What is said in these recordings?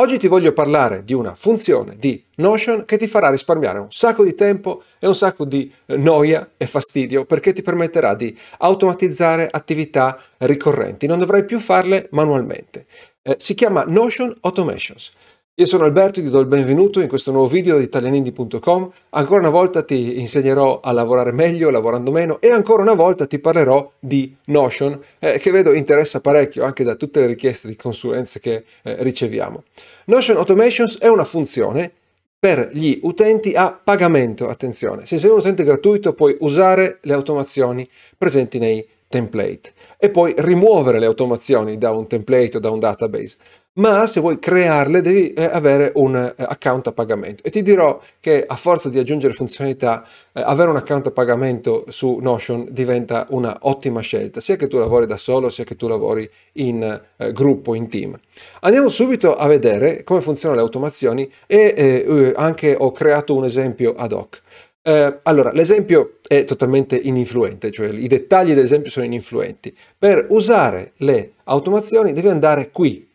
Oggi ti voglio parlare di una funzione di Notion che ti farà risparmiare un sacco di tempo e un sacco di eh, noia e fastidio perché ti permetterà di automatizzare attività ricorrenti. Non dovrai più farle manualmente. Eh, si chiama Notion Automations. Io sono Alberto e ti do il benvenuto in questo nuovo video di italianindi.com. Ancora una volta ti insegnerò a lavorare meglio, lavorando meno e ancora una volta ti parlerò di Notion eh, che vedo interessa parecchio anche da tutte le richieste di consulenze che eh, riceviamo. Notion Automations è una funzione per gli utenti a pagamento, attenzione. Se sei un utente gratuito puoi usare le automazioni presenti nei template e poi rimuovere le automazioni da un template o da un database ma se vuoi crearle devi eh, avere un eh, account a pagamento e ti dirò che a forza di aggiungere funzionalità eh, avere un account a pagamento su Notion diventa una ottima scelta sia che tu lavori da solo sia che tu lavori in eh, gruppo, in team. Andiamo subito a vedere come funzionano le automazioni e eh, eh anche ho creato un esempio ad hoc. Eh, allora, l'esempio è totalmente ininfluente, cioè i dettagli dell'esempio sono ininfluenti. Per usare le automazioni devi andare qui,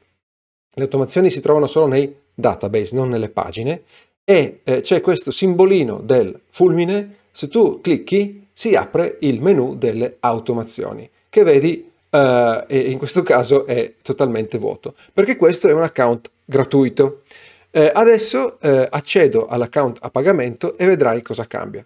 le automazioni si trovano solo nei database, non nelle pagine, e eh, c'è questo simbolino del fulmine, se tu clicchi si apre il menu delle automazioni, che vedi eh, in questo caso è totalmente vuoto, perché questo è un account gratuito. Eh, adesso eh, accedo all'account a pagamento e vedrai cosa cambia.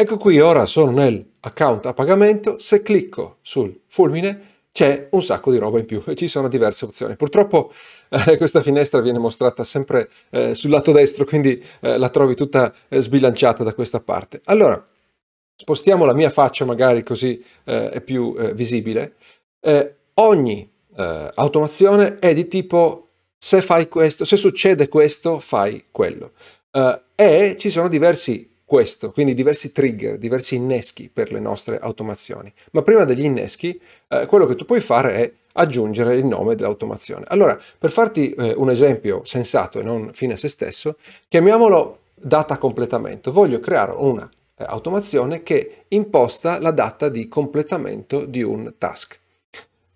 Ecco qui, ora sono nell'account a pagamento, se clicco sul fulmine c'è un sacco di roba in più e ci sono diverse opzioni. Purtroppo eh, questa finestra viene mostrata sempre eh, sul lato destro, quindi eh, la trovi tutta eh, sbilanciata da questa parte. Allora, spostiamo la mia faccia magari così eh, è più eh, visibile. ogni automazione è di tipo se fai questo, se succede questo, fai quello. e ci sono diversi questo, quindi diversi trigger, diversi inneschi per le nostre automazioni. Ma prima degli inneschi, eh, quello che tu puoi fare è aggiungere il nome dell'automazione. Allora, per farti eh, un esempio sensato e non fine a se stesso, chiamiamolo data completamento. Voglio creare una eh, automazione che imposta la data di completamento di un task.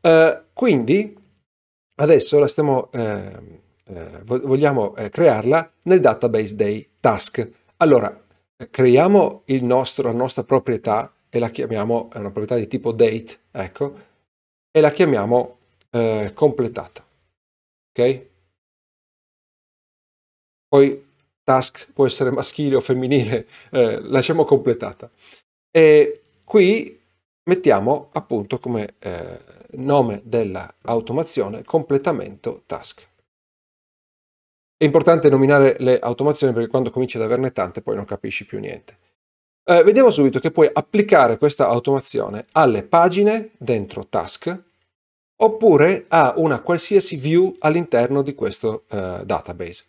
Eh, quindi, adesso la stiamo... Ehm, eh, vogliamo eh, crearla nel database dei task. Allora, creiamo nostro, la nostra proprietà e la chiamiamo, è una proprietà di tipo date, ecco, e la chiamiamo eh, completata. Ok? Poi task può essere maschile o femminile, eh, lasciamo completata. E qui mettiamo appunto come eh, nome dell'automazione completamento task. È importante nominare le automazioni perché quando cominci ad averne tante poi non capisci più niente. Eh, vediamo subito che puoi applicare questa automazione alle pagine dentro task oppure a una qualsiasi view all'interno di questo eh, database.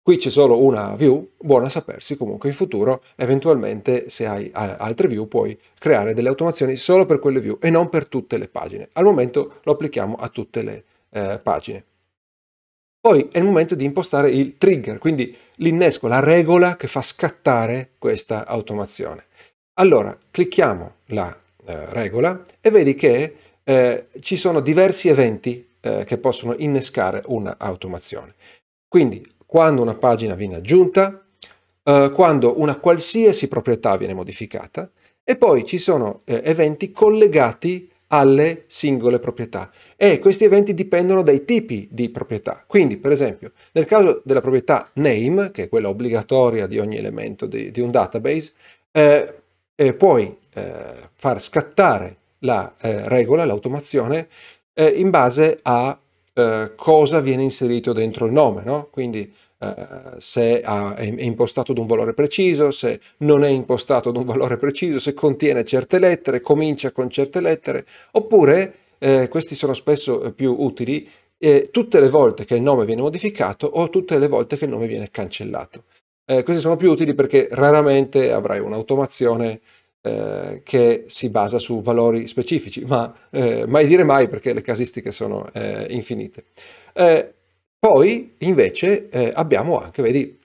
Qui c'è solo una view, buona sapersi comunque in futuro, eventualmente se hai altre view puoi creare delle automazioni solo per quelle view e non per tutte le pagine. Al momento lo applichiamo a tutte le eh, pagine. Poi è il momento di impostare il trigger, quindi l'innesco, la regola che fa scattare questa automazione. Allora, clicchiamo la eh, regola e vedi che eh, ci sono diversi eventi eh, che possono innescare un'automazione. Quindi, quando una pagina viene aggiunta, eh, quando una qualsiasi proprietà viene modificata, e poi ci sono eh, eventi collegati alle singole proprietà e questi eventi dipendono dai tipi di proprietà. Quindi, per esempio, nel caso della proprietà name, che è quella obbligatoria di ogni elemento di, di un database, eh, eh, puoi eh, far scattare la eh, regola, l'automazione, eh, in base a eh, cosa viene inserito dentro il nome. No? Quindi eh, se ha, è, è, impostato ad un valore preciso, se non è impostato ad un valore preciso, se contiene certe lettere, comincia con certe lettere, oppure, eh, questi sono spesso eh, più utili, eh, tutte le volte che il nome viene modificato o tutte le volte che il nome viene cancellato. Eh, questi sono più utili perché raramente avrai un'automazione eh, che si basa su valori specifici, ma mai dire mai perché le casistiche sono infinite. Poi invece eh, abbiamo anche, vedi,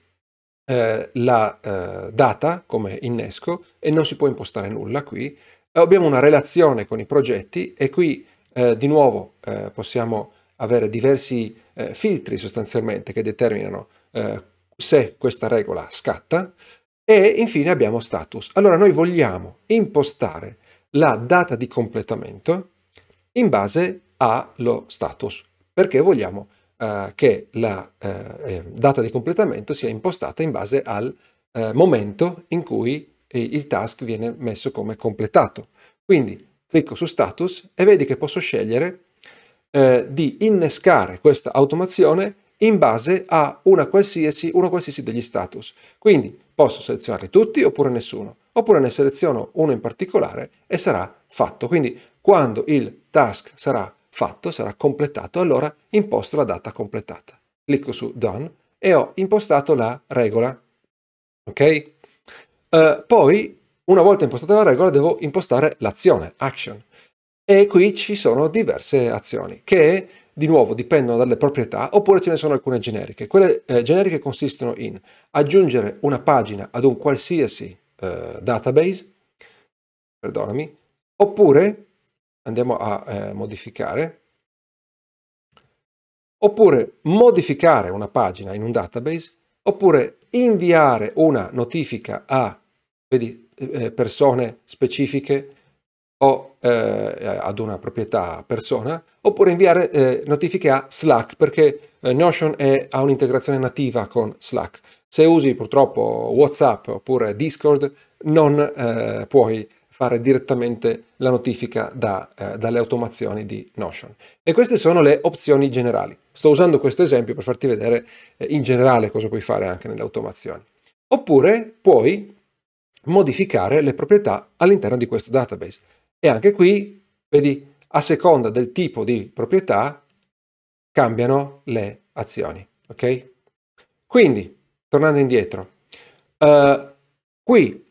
eh, la eh, data come innesco e non si può impostare nulla qui. Eh, abbiamo una relazione con i progetti e qui eh, di nuovo eh, possiamo avere diversi filtri sostanzialmente che determinano se questa regola scatta e infine abbiamo status. Allora noi vogliamo impostare la data di completamento in base allo status perché vogliamo eh, che la eh, eh, data di completamento sia impostata in base al eh, momento in cui il task viene messo come completato. Quindi clicco su status e vedi che posso scegliere di innescare questa automazione in base a una qualsiasi, uno qualsiasi degli status. Quindi posso selezionarli tutti oppure nessuno, oppure ne seleziono uno in particolare e sarà fatto. Quindi quando il task sarà completato, fatto, sarà completato, allora imposto la data completata. Clicco su Done e ho impostato la regola. Ok? Uh, poi, una volta impostata la regola, devo impostare l'azione, action. E qui ci sono diverse azioni che di nuovo dipendono dalle proprietà oppure ce ne sono alcune generiche. Quelle eh, generiche consistono in aggiungere una pagina ad un qualsiasi eh, database, perdonami, oppure andiamo a eh, modificare, oppure modificare una pagina in un database, oppure inviare una notifica a vedi, eh, eh, persone specifiche o eh, eh, ad una proprietà persona, oppure inviare eh, notifiche a Slack, perché Notion è, ha un'integrazione nativa con Slack. Se usi purtroppo WhatsApp oppure Discord non puoi fare direttamente la notifica da, eh, dalle automazioni di Notion. E queste sono le opzioni generali. Sto usando questo esempio per farti vedere eh, in generale cosa puoi fare anche nelle automazioni. Oppure puoi modificare le proprietà all'interno di questo database. E anche qui, vedi, a seconda del tipo di proprietà cambiano le azioni. Ok? Quindi, tornando indietro, uh, qui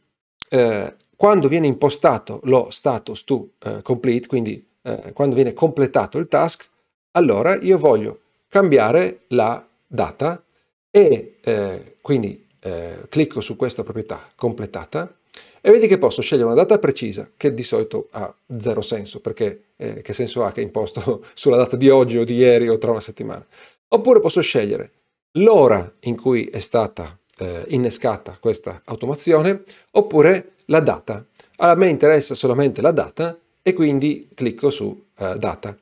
uh, quando viene impostato lo status to eh, complete, quindi eh, quando viene completato il task, allora io voglio cambiare la data e eh, quindi eh, clicco su questa proprietà completata e vedi che posso scegliere una data precisa che di solito ha zero senso perché eh, che senso ha che imposto sulla data di oggi o di ieri o tra una settimana. Oppure posso scegliere l'ora in cui è stata eh, innescata questa automazione oppure la data. A me interessa solamente la data e quindi clicco su uh, data.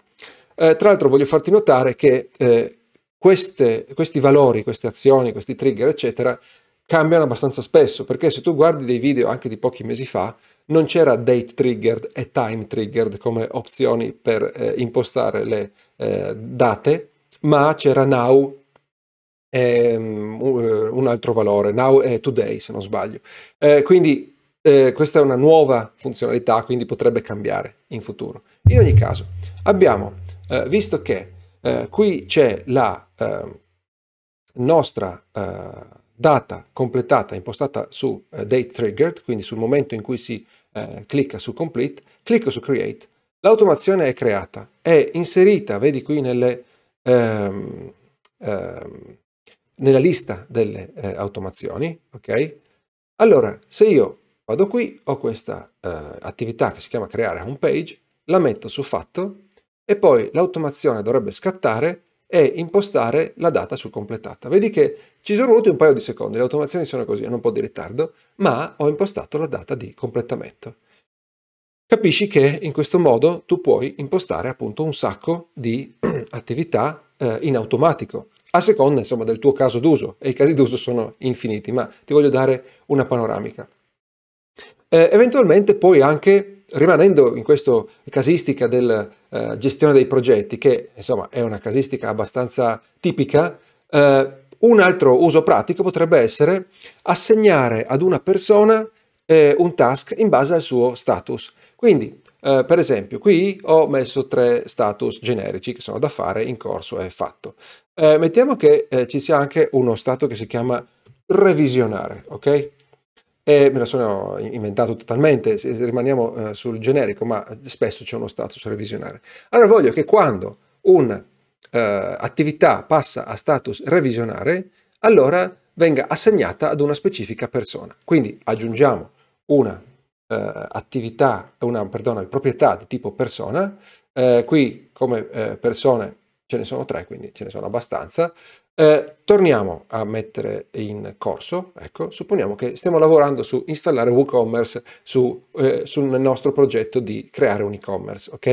Eh, tra l'altro voglio farti notare che eh, queste, questi valori, queste azioni, questi trigger, eccetera, cambiano abbastanza spesso, perché se tu guardi dei video anche di pochi mesi fa, non c'era date triggered e time triggered come opzioni per eh, impostare le eh, date, ma c'era now e um, un altro valore, now e today se non sbaglio. quindi eh, questa è una nuova funzionalità, quindi potrebbe cambiare in futuro. In ogni caso, abbiamo eh, visto che eh, qui c'è la ehm, nostra eh, data completata impostata su eh, date triggered, quindi sul momento in cui si eh, clicca su complete, clicco su create, l'automazione è creata, è inserita, vedi qui nelle, ehm, ehm, nella lista delle automazioni, ok? Allora, se io Vado qui, ho questa eh, attività che si chiama creare home page, la metto su fatto e poi l'automazione dovrebbe scattare e impostare la data su completata. Vedi che ci sono voluti un paio di secondi, le automazioni sono così, hanno un po' di ritardo, ma ho impostato la data di completamento. Capisci che in questo modo tu puoi impostare appunto un sacco di attività eh, in automatico, a seconda insomma del tuo caso d'uso, e i casi d'uso sono infiniti, ma ti voglio dare una panoramica. Eh, eventualmente poi anche rimanendo in questa casistica della eh, gestione dei progetti, che insomma è una casistica abbastanza tipica, eh, un altro uso pratico potrebbe essere assegnare ad una persona eh, un task in base al suo status. Quindi, Uh, per esempio, qui ho messo tre status generici che sono da fare, in corso e fatto. Uh, mettiamo che uh, ci sia anche uno stato che si chiama revisionare, ok? E me la sono inventato totalmente, rimaniamo eh, sul generico, ma spesso c'è uno status revisionale. Allora voglio che quando un'attività eh, passa a status revisionare, allora venga assegnata ad una specifica persona. Quindi aggiungiamo una eh, attività, una, perdona, proprietà di tipo persona, eh, qui come eh, persone ce ne sono tre, quindi ce ne sono abbastanza. Eh, torniamo a mettere in corso, ecco, supponiamo che stiamo lavorando su installare WooCommerce su, eh, sul nostro progetto di creare un e-commerce, ok?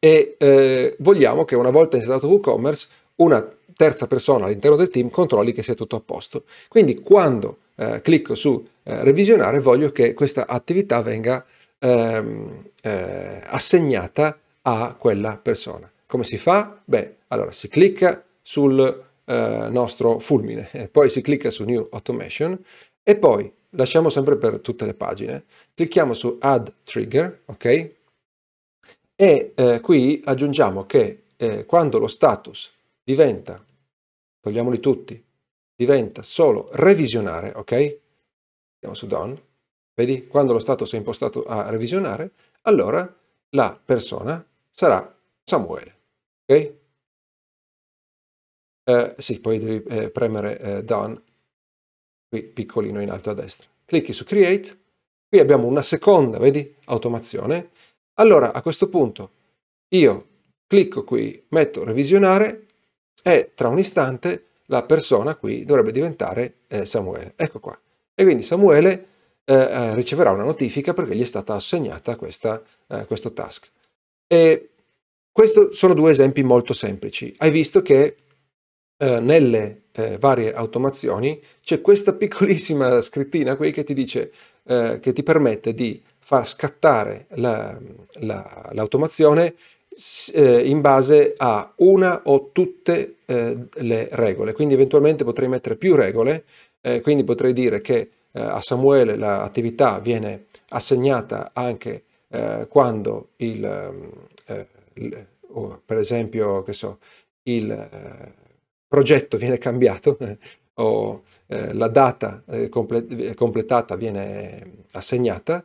E eh, vogliamo che una volta installato WooCommerce, una terza persona all'interno del team controlli che sia tutto a posto. Quindi quando eh, clicco su eh, revisionare voglio che questa attività venga ehm, eh, assegnata a quella persona. Come si fa? Beh, allora si clicca sul eh, nostro fulmine, poi si clicca su New Automation e poi, lasciamo sempre per tutte le pagine, clicchiamo su Add Trigger, ok? E eh, qui aggiungiamo che eh, quando lo status diventa, togliamoli tutti, diventa solo revisionare, ok? Andiamo su Done, vedi? Quando lo status è impostato a revisionare, allora la persona sarà Samuele ok? Eh, sì, poi devi eh, premere eh, Done, qui piccolino in alto a destra. Clicchi su Create, qui abbiamo una seconda, vedi, automazione. Allora, a questo punto, io clicco qui, metto Revisionare e tra un istante la persona qui dovrebbe diventare eh, Samuele. Ecco qua. E quindi Samuele eh, eh, riceverà una notifica perché gli è stata assegnata questa, questo task. E questi sono due esempi molto semplici. Hai visto che eh, nelle eh, varie automazioni c'è questa piccolissima scrittina qui che ti dice, eh, che ti permette di far scattare la, la, l'automazione eh, in base a una o tutte eh, le regole. Quindi eventualmente potrei mettere più regole, eh, quindi potrei dire che a Samuele l'attività viene assegnata anche quando il per esempio, che so, il eh, progetto viene cambiato o eh, la data eh, completata viene assegnata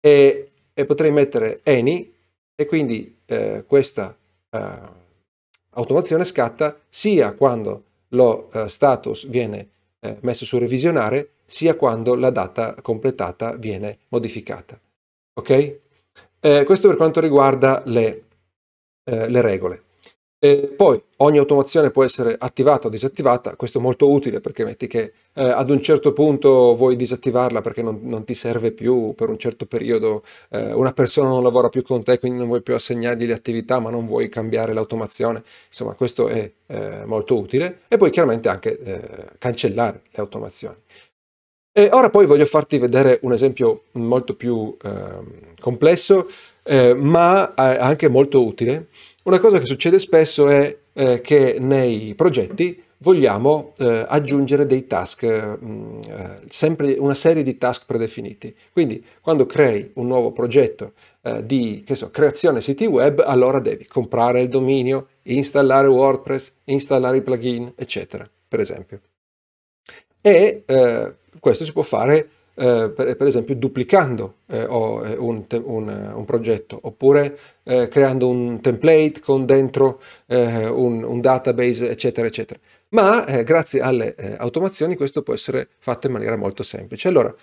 e, e, potrei mettere any e quindi questa automazione scatta sia quando lo status viene messo su revisionare sia quando la data completata viene modificata. Ok? Eh, questo per quanto riguarda le eh, le regole. E poi ogni automazione può essere attivata o disattivata, questo è molto utile perché metti che eh, ad un certo punto vuoi disattivarla perché non, non ti serve più per un certo periodo, eh, una persona non lavora più con te quindi non vuoi più assegnargli le attività ma non vuoi cambiare l'automazione, insomma questo è eh, molto utile e poi chiaramente anche eh, cancellare le automazioni. E ora poi voglio farti vedere un esempio molto più ehm, complesso eh, ma è anche molto utile. Una cosa che succede spesso è eh, che nei progetti vogliamo eh, aggiungere dei task, mh, mm, eh, sempre una serie di task predefiniti. Quindi quando crei un nuovo progetto eh, di so, creazione siti web, allora devi comprare il dominio, installare WordPress, installare i plugin, eccetera, per esempio. E eh, questo si può fare eh, per, per, esempio duplicando eh, eh un, un, eh, un, progetto oppure eh, creando un template con dentro un, un, database eccetera eccetera ma grazie alle automazioni questo può essere fatto in maniera molto semplice allora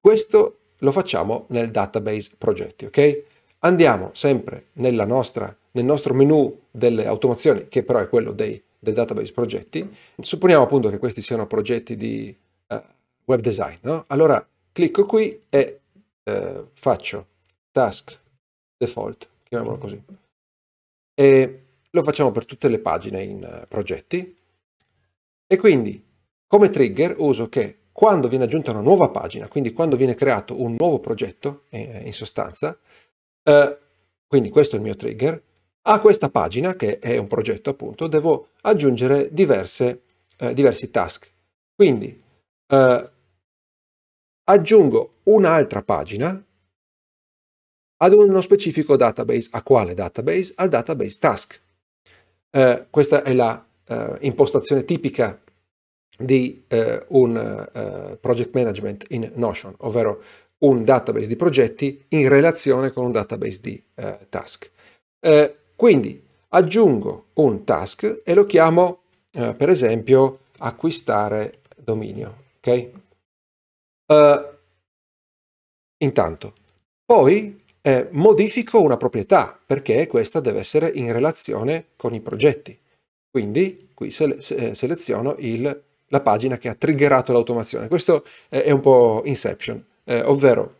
questo lo facciamo nel database progetti ok andiamo sempre nostra, nel nostro menu delle automazioni che però è quello dei, del database progetti supponiamo appunto che questi siano progetti di web design. No? Allora clicco qui e eh, faccio task default, chiamiamolo così, e lo facciamo per tutte le pagine in uh, progetti e quindi come trigger uso che quando viene aggiunta una nuova pagina, quindi quando viene creato un nuovo progetto eh, in sostanza, eh, quindi questo è il mio trigger, a questa pagina, che è un progetto appunto, devo aggiungere diverse, eh, diversi task. Quindi eh, aggiungo un'altra pagina ad uno specifico database. A quale database? Al database task. Eh, questa è la eh, impostazione tipica di eh, un eh, project management in Notion, ovvero un database di progetti in relazione con un database di eh, task. Eh, quindi aggiungo un task e lo chiamo, per esempio, acquistare dominio. Okay? eh, intanto. Poi eh, modifico una proprietà perché questa deve essere in relazione con i progetti. Quindi qui sele eh, seleziono il, la pagina che ha triggerato l'automazione. Questo eh, è un po' inception, eh, ovvero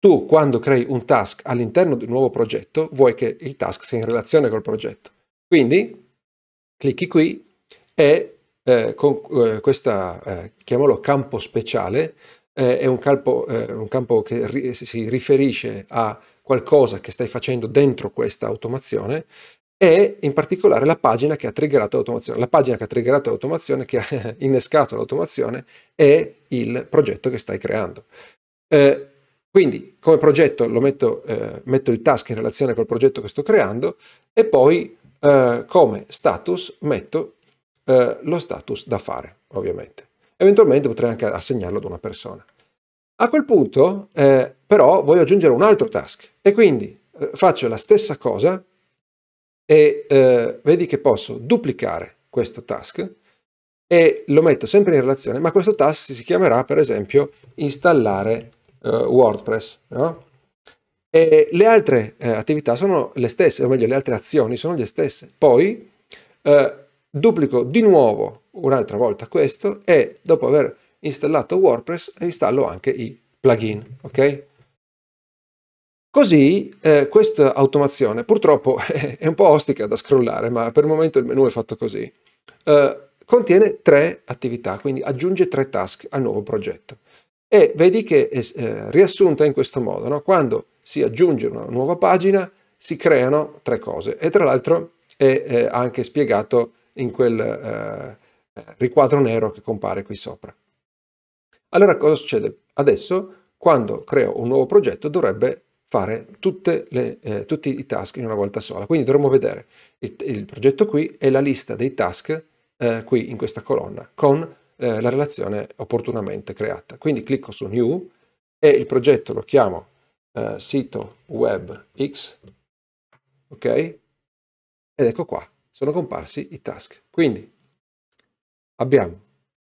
tu quando crei un task all'interno di un nuovo progetto vuoi che il task sia in relazione col progetto. Quindi clicchi qui e eh, con eh, questa, chiamalo campo speciale, eh, è un campo, eh, un campo che ri- si riferisce a qualcosa che stai facendo dentro questa automazione e in particolare la pagina che ha triggerato l'automazione. La pagina che ha triggerato l'automazione, che ha innescato l'automazione, è il progetto che stai creando. Eh, quindi come progetto metto, eh, metto, il task in relazione col progetto che sto creando e poi eh, come status metto eh, lo status da fare, ovviamente eventualmente potrei anche assegnarlo ad una persona. A quel punto eh, però voglio aggiungere un altro task e quindi eh, faccio la stessa cosa e eh, vedi che posso duplicare questo task e lo metto sempre in relazione, ma questo task si chiamerà per esempio installare eh, WordPress. No? E le altre eh, attività sono le stesse, o meglio le altre azioni sono le stesse. Poi eh, duplico di nuovo un'altra volta questo e dopo aver installato WordPress installo anche i plugin, ok? Così eh, questa automazione purtroppo è un po' ostica da scrollare, ma per il momento il menu è fatto così. Eh, contiene tre attività, quindi aggiunge tre task al nuovo progetto. E vedi che è eh, riassunta in questo modo, no? quando si aggiunge una nuova pagina si creano tre cose e tra l'altro è eh, anche spiegato in quel eh, eh, riquadro nero che compare qui sopra. Allora cosa succede? Adesso quando creo un nuovo progetto dovrebbe fare le, eh, tutti i task in una volta sola. Quindi dovremmo vedere il, il progetto qui e la lista dei task eh, qui in questa colonna con eh, la relazione opportunamente creata. Quindi clicco su New e il progetto lo chiamo eh, sito web X, ok? Ed ecco qua, sono comparsi i task. Quindi abbiamo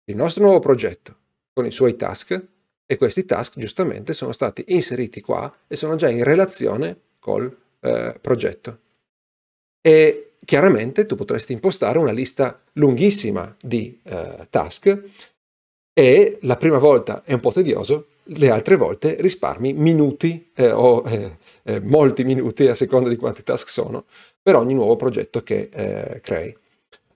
il nostro nuovo progetto con i suoi task e questi task giustamente sono stati inseriti qua e sono già in relazione col eh, progetto. E chiaramente tu potresti impostare una lista lunghissima di eh, task e la prima volta è un po' tedioso, le altre volte risparmi minuti eh, o eh, eh, molti minuti a seconda di quanti task sono per ogni nuovo progetto che eh, crei.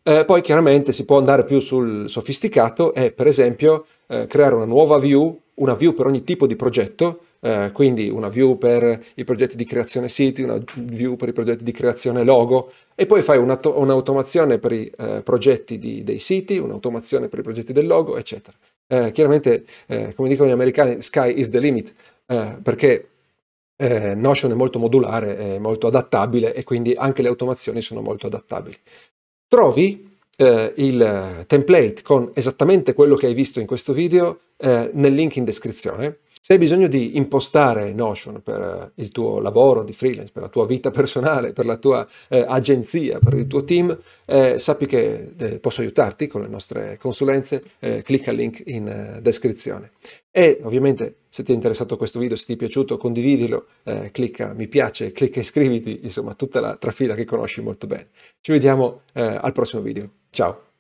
Eh, poi chiaramente si può andare più sul sofisticato e per esempio eh, creare una nuova view, una view per ogni tipo di progetto, eh, quindi una view per i progetti di creazione siti, una view per i progetti di creazione logo e poi fai un'automazione per i eh, progetti di, dei siti, un'automazione per i progetti del logo, eccetera. Eh, chiaramente, eh, come dicono gli americani, sky is the limit, perché eh, Notion è molto modulare, è molto adattabile e quindi anche le automazioni sono molto adattabili trovi eh, il template con esattamente quello che hai visto in questo video eh, nel link in descrizione. Se hai bisogno di impostare Notion per eh, il tuo lavoro di freelance, per la tua vita personale, per la tua eh, agenzia, per il tuo team, eh, sappi che eh, posso aiutarti con le nostre consulenze, eh, clicca al link in eh, descrizione. E ovviamente se ti è interessato questo video, se ti è piaciuto, condividilo, eh, clicca mi piace, clicca iscriviti, insomma tutta la trafila che conosci molto bene. Ci vediamo eh, al prossimo video. Ciao!